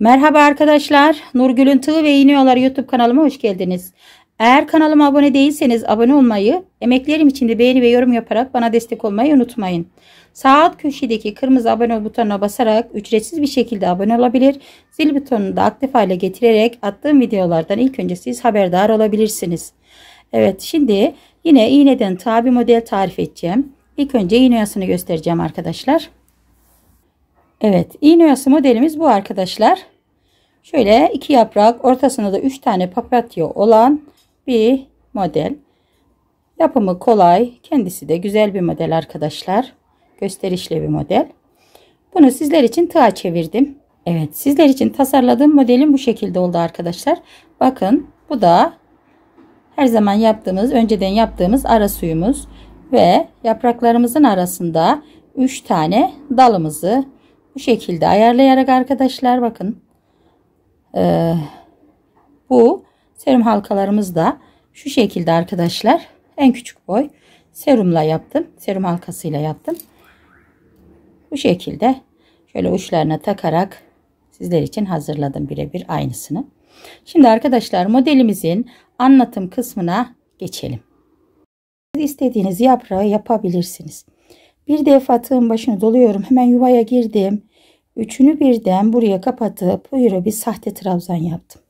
Merhaba arkadaşlar. Nurgül'ün Tığı ve İğniyorlar YouTube kanalıma hoş geldiniz. Eğer kanalıma abone değilseniz abone olmayı, emeklerim için de beğeni ve yorum yaparak bana destek olmayı unutmayın. Sağ alt köşedeki kırmızı abone ol butonuna basarak ücretsiz bir şekilde abone olabilir. Zil butonunu da aktif hale getirerek attığım videolardan ilk önce siz haberdar olabilirsiniz. Evet şimdi yine iğneden tabi model tarif edeceğim. İlk önce iğne yasını göstereceğim arkadaşlar. Evet iğne oyası modelimiz bu arkadaşlar. Şöyle iki yaprak ortasında da üç tane papatya olan bir model. Yapımı kolay. Kendisi de güzel bir model arkadaşlar. Gösterişli bir model. Bunu sizler için tığa çevirdim. Evet sizler için tasarladığım modelim bu şekilde oldu arkadaşlar. Bakın bu da her zaman yaptığımız önceden yaptığımız ara suyumuz ve yapraklarımızın arasında 3 tane dalımızı bu şekilde ayarlayarak arkadaşlar bakın. Ee, bu serum halkalarımız da şu şekilde arkadaşlar. En küçük boy serumla yaptım. Serum halkasıyla yaptım. Bu şekilde şöyle uçlarına takarak sizler için hazırladım birebir aynısını. Şimdi arkadaşlar modelimizin anlatım kısmına geçelim. Siz istediğiniz yaprağı yapabilirsiniz. Bir defa tığın başını doluyorum. Hemen yuvaya girdim. Üçünü birden buraya kapatıp buyura bir sahte trabzan yaptım.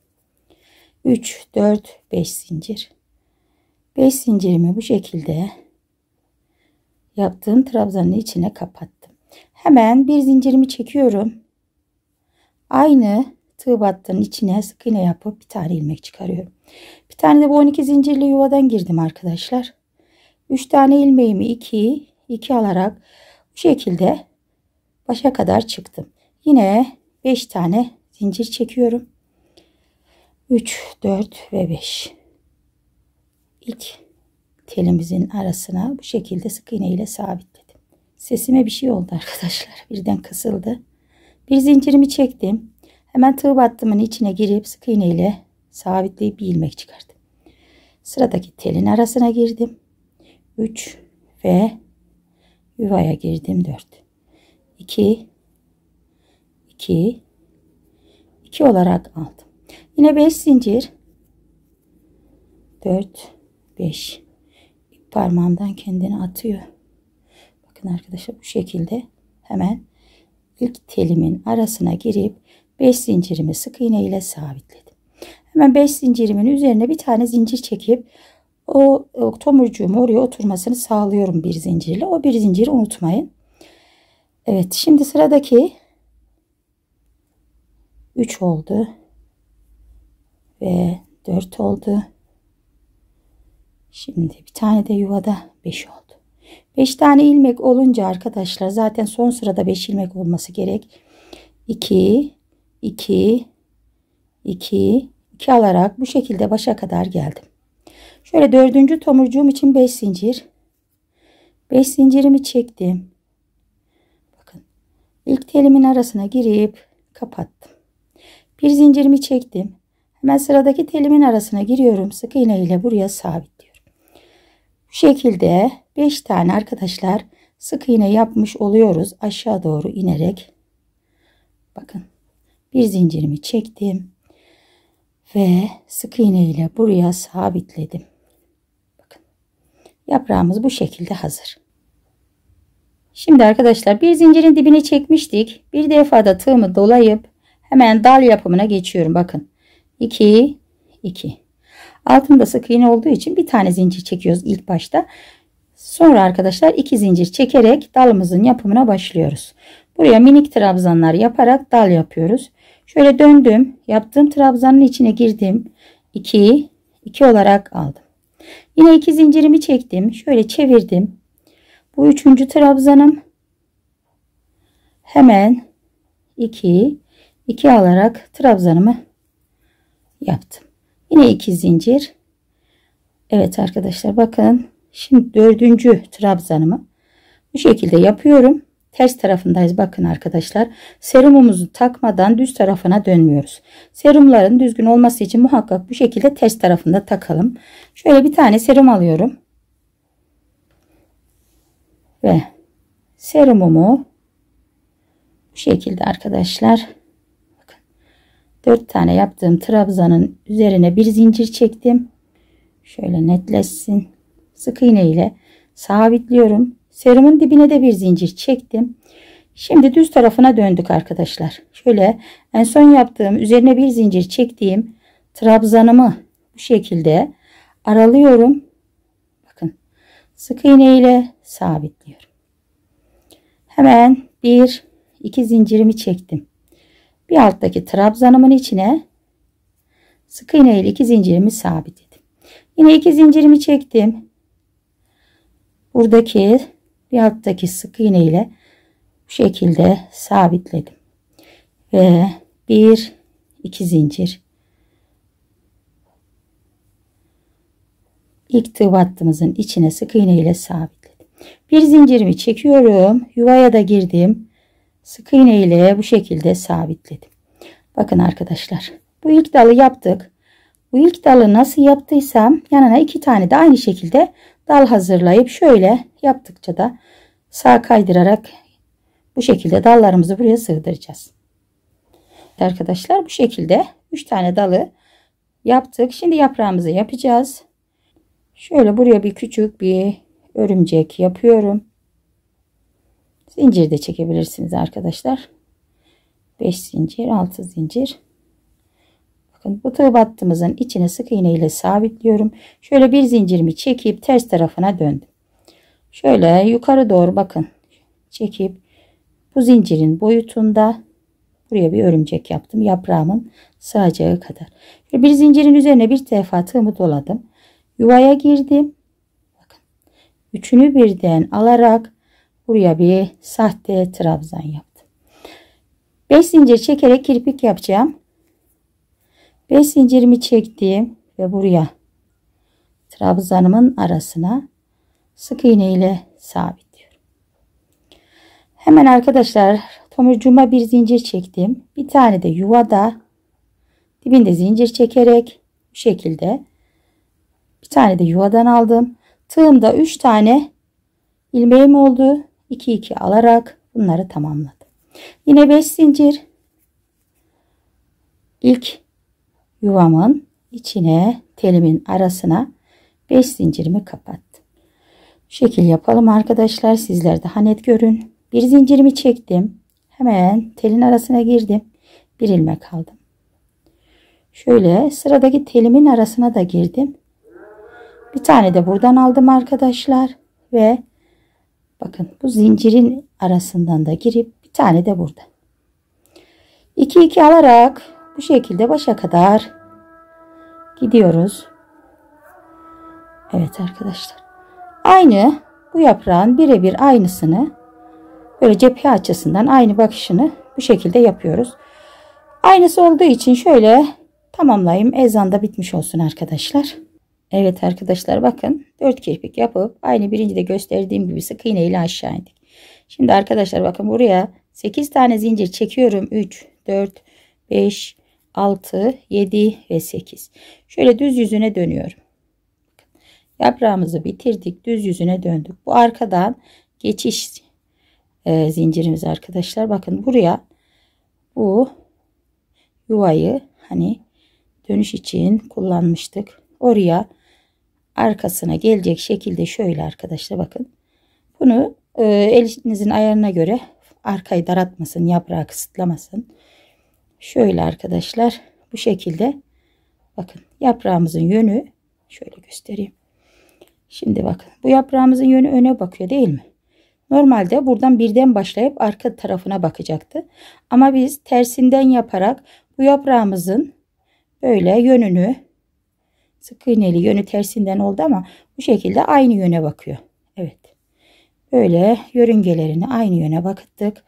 3, 4, 5 zincir. 5 zincirimi bu şekilde yaptığım trabzanın içine kapattım. Hemen bir zincirimi çekiyorum. Aynı tığ battığın içine sık iğne yapıp bir tane ilmek çıkarıyorum. Bir tane de bu 12 zincirli yuvadan girdim arkadaşlar. 3 tane ilmeğimi 2 2 alarak bu şekilde başa kadar çıktım. Yine 5 tane zincir çekiyorum. 3, 4 ve 5. İlk telimizin arasına bu şekilde sık iğne ile sabitledim. Sesime bir şey oldu arkadaşlar. Birden kısıldı. Bir zincirimi çektim. Hemen tığ battımın içine girip sık iğne ile sabitleyip bir ilmek çıkardım. Sıradaki telin arasına girdim. 3 ve yuvaya girdim 4. 2 2 2 olarak aldım. Yine 5 zincir 4 5 İp parmağımdan kendini atıyor. Bakın arkadaşlar bu şekilde hemen ilk telimin arasına girip 5 zincirimi sık iğne ile sabitledim. Hemen 5 zincirimin üzerine bir tane zincir çekip o, o tomurcuğumu oraya oturmasını sağlıyorum bir zincirle. O bir zinciri unutmayın. Evet şimdi sıradaki 3 oldu ve 4 oldu. Şimdi bir tane de yuvada 5 oldu. 5 tane ilmek olunca arkadaşlar zaten son sırada 5 ilmek olması gerek. 2 2 2 2 alarak bu şekilde başa kadar geldim. Şöyle dördüncü tomurcuğum için 5 zincir. 5 zincirimi çektim. Bakın. ilk telimin arasına girip kapattım. Bir zincirimi çektim. Hemen sıradaki telimin arasına giriyorum. Sık iğne ile buraya sabitliyorum. Bu şekilde 5 tane arkadaşlar sık iğne yapmış oluyoruz. Aşağı doğru inerek. Bakın bir zincirimi çektim. Ve sık iğne ile buraya sabitledim. Bakın yaprağımız bu şekilde hazır. Şimdi arkadaşlar bir zincirin dibine çekmiştik. Bir defada tığımı dolayıp Hemen dal yapımına geçiyorum. Bakın. 2 2 Altında sık iğne olduğu için bir tane zincir çekiyoruz ilk başta. Sonra arkadaşlar iki zincir çekerek dalımızın yapımına başlıyoruz. Buraya minik trabzanlar yaparak dal yapıyoruz. Şöyle döndüm. Yaptığım trabzanın içine girdim. 2 2 olarak aldım. Yine iki zincirimi çektim. Şöyle çevirdim. Bu üçüncü trabzanım. Hemen 2 2 alarak trabzanımı yaptım. Yine 2 zincir. Evet arkadaşlar bakın şimdi dördüncü trabzanımı bu şekilde yapıyorum. Ters tarafındayız bakın arkadaşlar. Serumumuzu takmadan düz tarafına dönmüyoruz. Serumların düzgün olması için muhakkak bu şekilde ters tarafında takalım. Şöyle bir tane serum alıyorum. Ve serumumu bu şekilde arkadaşlar 4 tane yaptığım trabzanın üzerine bir zincir çektim. Şöyle netleşsin. Sık iğne ile sabitliyorum. Serumun dibine de bir zincir çektim. Şimdi düz tarafına döndük arkadaşlar. Şöyle en son yaptığım üzerine bir zincir çektiğim trabzanımı bu şekilde aralıyorum. Bakın sık iğne ile sabitliyorum. Hemen bir iki zincirimi çektim bir alttaki trabzanımın içine sık iğne ile iki zincirimi sabitledim. Yine iki zincirimi çektim. Buradaki bir alttaki sık iğne ile bu şekilde sabitledim. Ve bir iki zincir ilk tığ battığımızın içine sık iğne ile sabitledim. Bir zincirimi çekiyorum. Yuvaya da girdim sık iğne ile bu şekilde sabitledim. Bakın arkadaşlar bu ilk dalı yaptık. Bu ilk dalı nasıl yaptıysam yanına iki tane de aynı şekilde dal hazırlayıp şöyle yaptıkça da sağ kaydırarak bu şekilde dallarımızı buraya sığdıracağız. Arkadaşlar bu şekilde 3 tane dalı yaptık. Şimdi yaprağımızı yapacağız. Şöyle buraya bir küçük bir örümcek yapıyorum. Zincir de çekebilirsiniz arkadaşlar. 5 zincir, 6 zincir. Bakın bu tığ battığımızın içine sık iğne ile sabitliyorum. Şöyle bir zincirimi çekip ters tarafına döndüm. Şöyle yukarı doğru bakın. Çekip bu zincirin boyutunda buraya bir örümcek yaptım. Yaprağımın sığacağı kadar. bir zincirin üzerine bir defa tığımı doladım. Yuvaya girdim. Bakın. Üçünü birden alarak buraya bir sahte trabzan yaptım. 5 zincir çekerek kirpik yapacağım. 5 zincirimi çektim ve buraya trabzanımın arasına sık iğne ile sabitliyorum. Hemen arkadaşlar tomurcuğuma bir zincir çektim. Bir tane de yuvada dibinde zincir çekerek bu şekilde bir tane de yuvadan aldım. Tığımda 3 tane ilmeğim oldu. 2 2 alarak bunları tamamladım. Yine 5 zincir ilk yuvamın içine telimin arasına 5 zincirimi kapattım. Bu şekil yapalım arkadaşlar. Sizler daha net görün. Bir zincirimi çektim. Hemen telin arasına girdim. Bir ilmek aldım. Şöyle sıradaki telimin arasına da girdim. Bir tane de buradan aldım arkadaşlar ve Bakın bu zincirin arasından da girip bir tane de burada. 2 2 alarak bu şekilde başa kadar gidiyoruz. Evet arkadaşlar. Aynı bu yaprağın birebir aynısını böyle cephe açısından aynı bakışını bu şekilde yapıyoruz. Aynısı olduğu için şöyle tamamlayayım. Ezan da bitmiş olsun arkadaşlar. Evet arkadaşlar bakın dört kirpik yapıp aynı birincide gösterdiğim gibi sık iğne ile aşağı indik. Şimdi arkadaşlar bakın buraya 8 tane zincir çekiyorum. 3, 4, 5, 6, 7 ve 8. Şöyle düz yüzüne dönüyorum. Yaprağımızı bitirdik. Düz yüzüne döndük. Bu arkadan geçiş e, zincirimiz arkadaşlar. Bakın buraya bu yuvayı hani dönüş için kullanmıştık. Oraya arkasına gelecek şekilde şöyle arkadaşlar bakın. Bunu e, elinizin ayarına göre arkayı daratmasın, yaprağı kısıtlamasın. Şöyle arkadaşlar bu şekilde bakın yaprağımızın yönü şöyle göstereyim. Şimdi bakın bu yaprağımızın yönü öne bakıyor değil mi? Normalde buradan birden başlayıp arka tarafına bakacaktı. Ama biz tersinden yaparak bu yaprağımızın böyle yönünü Sık iğneli yönü tersinden oldu ama bu şekilde aynı yöne bakıyor. Evet. Böyle yörüngelerini aynı yöne bakıttık.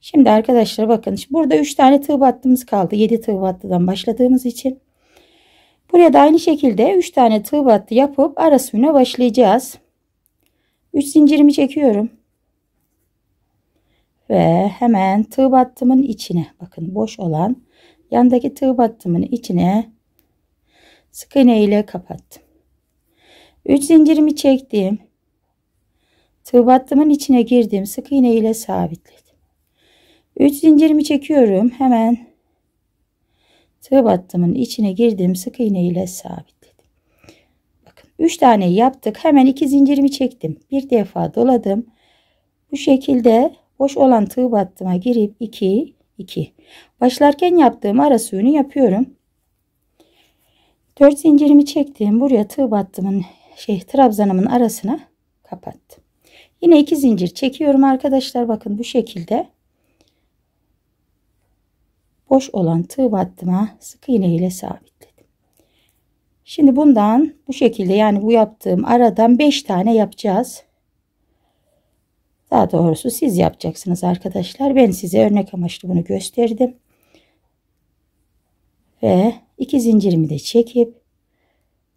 Şimdi arkadaşlar bakın burada 3 tane tığ battığımız kaldı. 7 tığ battıdan başladığımız için. Buraya da aynı şekilde 3 tane tığ battı yapıp ara suyuna başlayacağız. 3 zincirimi çekiyorum. Ve hemen tığ battımın içine bakın boş olan yandaki tığ battımın içine sık iğne ile kapattım. 3 zincirimi çektim. Tığ battımın içine girdim. Sık iğne ile sabitledim. 3 zincirimi çekiyorum. Hemen tığ battımın içine girdim. Sık iğne ile sabitledim. Bakın 3 tane yaptık. Hemen 2 zincirimi çektim. Bir defa doladım. Bu şekilde boş olan tığ battıma girip 2 2. Başlarken yaptığım ara suyunu yapıyorum. Dört zincirimi çektiğim buraya tığ battımın şey trabzanımın arasına kapattım. Yine iki zincir çekiyorum arkadaşlar. Bakın bu şekilde boş olan tığ battıma sık iğne ile sabitledim. Şimdi bundan bu şekilde yani bu yaptığım aradan 5 tane yapacağız. Daha doğrusu siz yapacaksınız arkadaşlar. Ben size örnek amaçlı bunu gösterdim. Ve İki zincirimi de çekip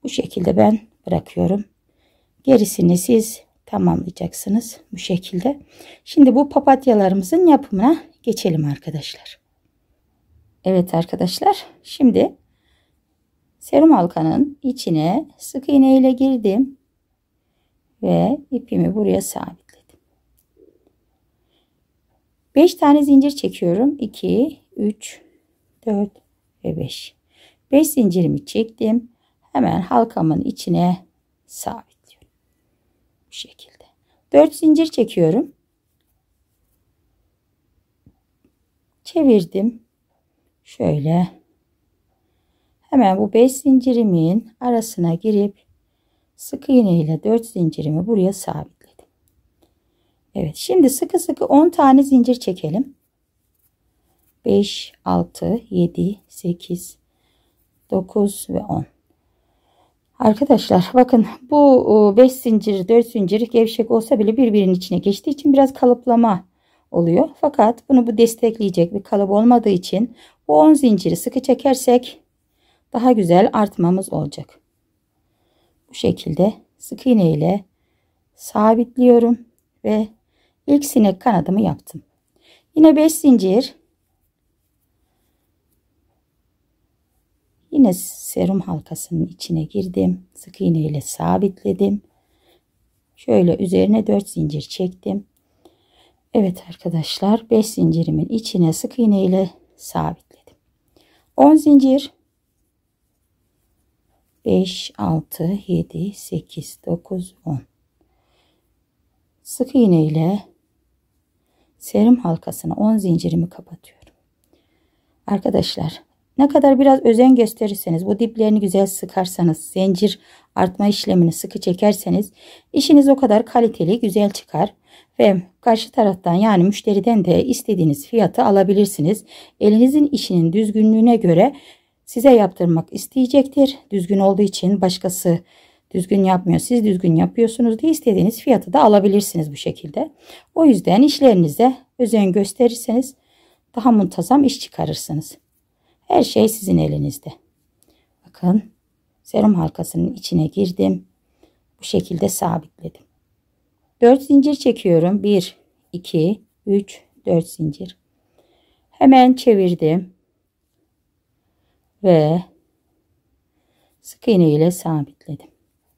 bu şekilde ben bırakıyorum. Gerisini siz tamamlayacaksınız bu şekilde. Şimdi bu papatyalarımızın yapımına geçelim arkadaşlar. Evet arkadaşlar şimdi serum halkanın içine sık iğne ile girdim ve ipimi buraya sabitledim. 5 tane zincir çekiyorum. 2, 3, 4 ve 5. 5 zincirimi çektim. Hemen halkamın içine sabitliyorum. Bu şekilde. 4 zincir çekiyorum. Çevirdim. Şöyle. Hemen bu 5 zincirimin arasına girip sık iğne ile 4 zincirimi buraya sabitledim. Evet şimdi sıkı sıkı 10 tane zincir çekelim. 5, 6, 7, 8, 9 ve 10. Arkadaşlar bakın bu 5 e, zincir 4 zincir gevşek olsa bile birbirinin içine geçtiği için biraz kalıplama oluyor. Fakat bunu bu destekleyecek bir kalıp olmadığı için bu 10 zinciri sıkı çekersek daha güzel artmamız olacak. Bu şekilde sık iğne ile sabitliyorum ve ilk sinek kanadımı yaptım. Yine 5 zincir Yine serum halkasının içine girdim. Sık iğne ile sabitledim. Şöyle üzerine 4 zincir çektim. Evet arkadaşlar 5 zincirimin içine sık iğne ile sabitledim. 10 zincir 5 6 7 8 9 10 Sık iğne ile serum halkasına 10 zincirimi kapatıyorum. Arkadaşlar ne kadar biraz özen gösterirseniz, bu diplerini güzel sıkarsanız, zincir artma işlemini sıkı çekerseniz işiniz o kadar kaliteli, güzel çıkar ve karşı taraftan yani müşteriden de istediğiniz fiyatı alabilirsiniz. Elinizin işinin düzgünlüğüne göre size yaptırmak isteyecektir. Düzgün olduğu için başkası düzgün yapmıyor. Siz düzgün yapıyorsunuz diye istediğiniz fiyatı da alabilirsiniz bu şekilde. O yüzden işlerinize özen gösterirseniz daha muntazam iş çıkarırsınız. Her şey sizin elinizde. Bakın serum halkasının içine girdim. Bu şekilde sabitledim. 4 zincir çekiyorum. 1, 2, 3, 4 zincir. Hemen çevirdim. Ve sık iğne ile sabitledim.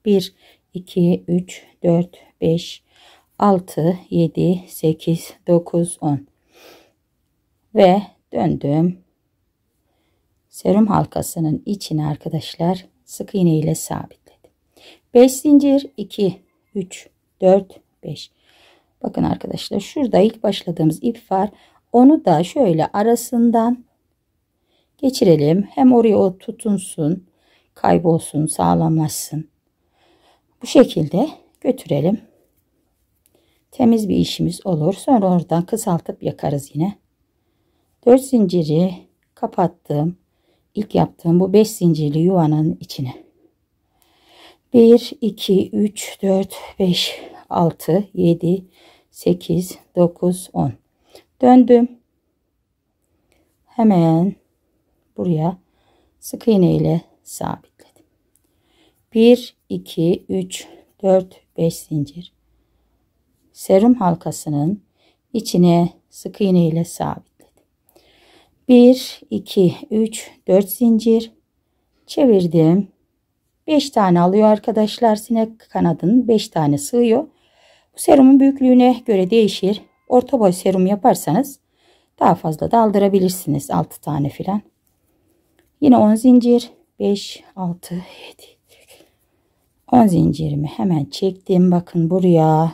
1, 2, 3, 4, 5, 6, 7, 8, 9, 10. Ve döndüm serum halkasının içine arkadaşlar sık iğne ile sabitledim. 5 zincir 2 3 4 5 bakın arkadaşlar şurada ilk başladığımız ip var onu da şöyle arasından geçirelim hem oraya o tutunsun kaybolsun sağlamlaşsın bu şekilde götürelim temiz bir işimiz olur sonra oradan kısaltıp yakarız yine 4 zinciri kapattım ilk yaptığım bu 5 zincirli yuvanın içine 1 2 3 4 5 6 7 8 9 10 döndüm hemen buraya sık iğne ile sabitledim 1 2 3 4 5 zincir serum halkasının içine sık iğne ile sabit 1 2 3 4 zincir çevirdim 5 tane alıyor arkadaşlar sinek kanadının 5 tane sığıyor bu serumun büyüklüğüne göre değişir orta boy serum yaparsanız daha fazla da aldırabilirsiniz 6 tane filan yine 10 zincir 5 6 7 10 zincirimi hemen çektim bakın buraya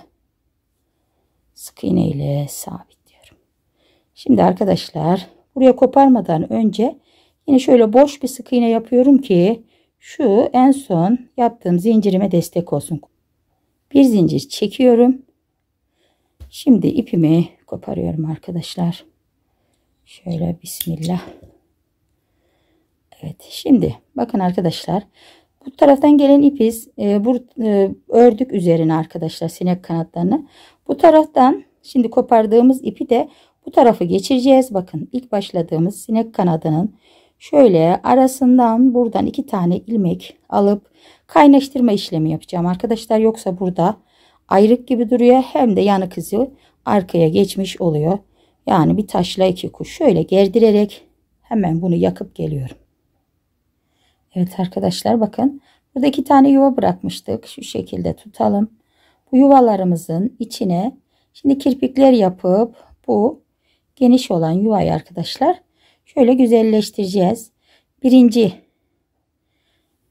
sık iğne ile sabitliyorum şimdi arkadaşlar Buraya koparmadan önce yine şöyle boş bir sık iğne yapıyorum ki şu en son yaptığım zincirime destek olsun. Bir zincir çekiyorum. Şimdi ipimi koparıyorum arkadaşlar. Şöyle bismillah. Evet şimdi bakın arkadaşlar bu taraftan gelen ipi e, e, ördük üzerine arkadaşlar sinek kanatlarını. Bu taraftan şimdi kopardığımız ipi de bu tarafı geçireceğiz. Bakın ilk başladığımız sinek kanadının şöyle arasından buradan iki tane ilmek alıp kaynaştırma işlemi yapacağım arkadaşlar. Yoksa burada ayrık gibi duruyor. Hem de yanık izi arkaya geçmiş oluyor. Yani bir taşla iki kuş şöyle gerdirerek hemen bunu yakıp geliyorum. Evet arkadaşlar bakın burada iki tane yuva bırakmıştık. Şu şekilde tutalım. Bu yuvalarımızın içine şimdi kirpikler yapıp bu geniş olan yuvayı arkadaşlar şöyle güzelleştireceğiz. Birinci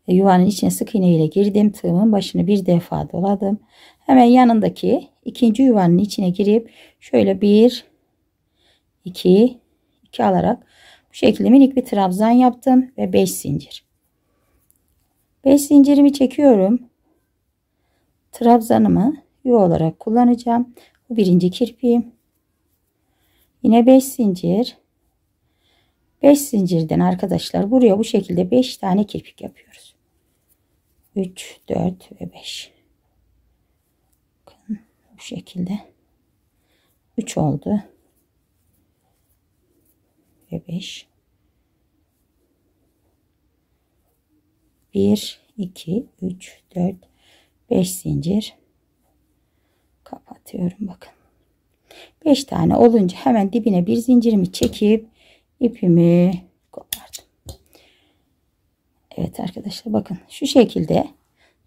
e, yuvanın içine sık iğne ile girdim. Tığımın başını bir defa doladım. Hemen yanındaki ikinci yuvanın içine girip şöyle bir iki iki alarak bu şekilde minik bir trabzan yaptım ve 5 zincir. 5 zincirimi çekiyorum. Trabzanımı yuva olarak kullanacağım. Bu birinci kirpiğim. Yine 5 zincir. 5 zincirden arkadaşlar buraya bu şekilde 5 tane kirpik yapıyoruz. 3, 4 ve 5. Bakın bu şekilde. 3 oldu. Ve 5. 1, 2, 3, 4, 5 zincir. Kapatıyorum bakın. 5 tane olunca hemen dibine bir zincirimi çekip ipimi kopardım. Evet arkadaşlar bakın şu şekilde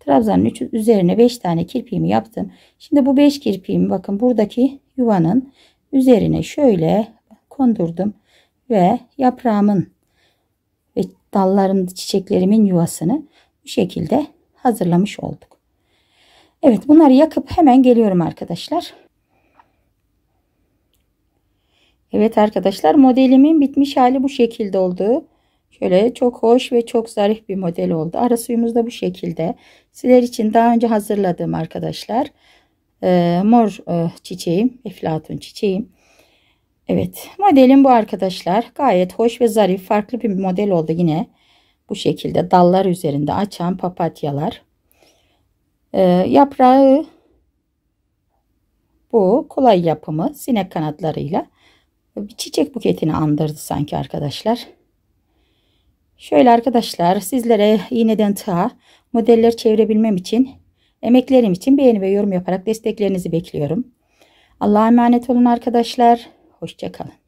trabzanın üzerine 5 tane kirpiğimi yaptım. Şimdi bu 5 kirpiğimi bakın buradaki yuvanın üzerine şöyle kondurdum ve yaprağımın ve dallarım çiçeklerimin yuvasını bu şekilde hazırlamış olduk. Evet bunları yakıp hemen geliyorum arkadaşlar. Evet arkadaşlar modelimin bitmiş hali bu şekilde oldu. Şöyle çok hoş ve çok zarif bir model oldu. Ara suyumuz da bu şekilde. Sizler için daha önce hazırladığım arkadaşlar. E, mor e, çiçeğim. Eflatun çiçeğim. Evet modelim bu arkadaşlar. Gayet hoş ve zarif. Farklı bir model oldu yine. Bu şekilde dallar üzerinde açan papatyalar. E, yaprağı bu. Kolay yapımı sinek kanatlarıyla bir çiçek buketini andırdı sanki arkadaşlar. Şöyle arkadaşlar sizlere iğneden tığa modeller çevirebilmem için emeklerim için beğeni ve yorum yaparak desteklerinizi bekliyorum. Allah'a emanet olun arkadaşlar. Hoşçakalın.